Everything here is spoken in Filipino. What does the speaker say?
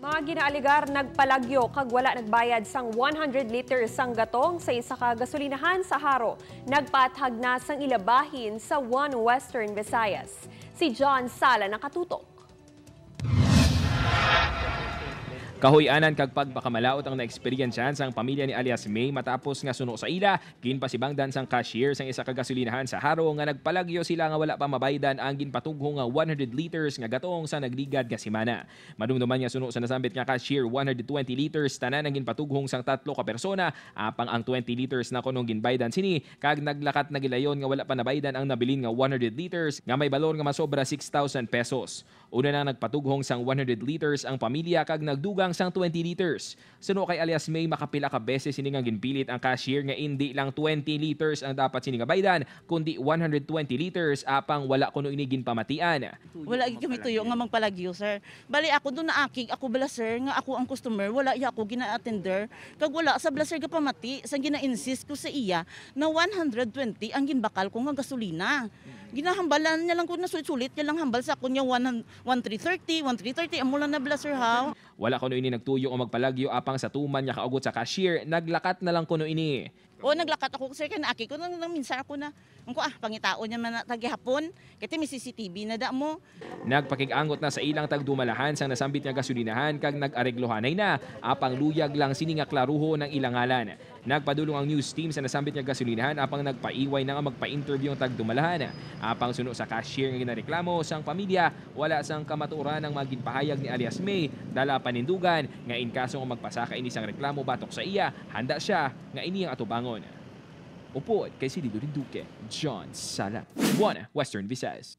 Mga ginaaligar, nagpalagyo kag wala nagbayad sang 100 liter sang gatong sa isa ka gasolinahan sa Haro. Nagpathag na sang ilabahin sa One Western Visayas. Si John Sala nakatutok. Kahoyanan kag pagpakamalaot ang naeksperyensahan sang pamilya ni alias May matapos nga suno sa ila, ginpa si sang cashier sang isa ka gasolinahan sa Haro nga nagpalagyo sila nga wala pa mabaydan ang ginpatugho nga 100 liters nga gatong sa nagligad nga semana. Madumduman nga suno sa nasambit nga cashier 120 liters tanan ang ginpatughong sang tatlo ka persona, apang ang 20 liters na kuno ginbaydan sini kag naglakat na gilayon nga wala pa nabaydan ang nabilin nga 100 liters nga may balor nga masobra 6,000 pesos. Una nang nagpatughong sang 100 liters ang pamilya kag nagdugang lang sang 20 liters. Suno kay alias May makapila ka beses sini nga ginpilit ang cashier nga hindi lang 20 liters ang dapat sini nga baydan kundi 120 liters apang wala kuno ini ginpamatian. Wala gid kami tuyo nga magpalagyo sir. Bali ako do na akig ako bala sir nga ako ang customer wala iya ako gina-attender kag wala sa bala sir gapamati sang gina-insist ko sa iya na 120 ang ginbakal ko nga gasolina. Hmm. Ginahambalan niya lang ko na sulit niya lang hambal sa kunya 1330, 1330 amo lang na blaser how. Wala kuno ini nagtuyo o magpalagyo apang sa tuman niya kaugot sa cashier, naglakat na lang kuno ini. O naglakat ako sir kan aki ko nang, nang minsan ako na ang ko ah pangitao niya man tagyapon kay may CCTV na da mo. Nagpakigangot na sa ilang tagdumalahan sang nasambit nga gasolinahan kag nag-areglohanay na apang luyag lang sini nga klaruho ng ilangalan. Nagpadulong ang news team sa nasambit nga gasolinahan apang nagpaiway na nga magpa-interview ang tagdumalahan. Apang suno sa cashier nga ginareklamo sang pamilya wala sang kamaturan ang mga pahayag ni alias May dala panindugan nga inkaso nga magpasaka ini sang reklamo batok sa iya handa siya nga ini ang atubang Carmona. Upo at kay Sililo Rinduque, John Sala, Buwana, Western Visayas.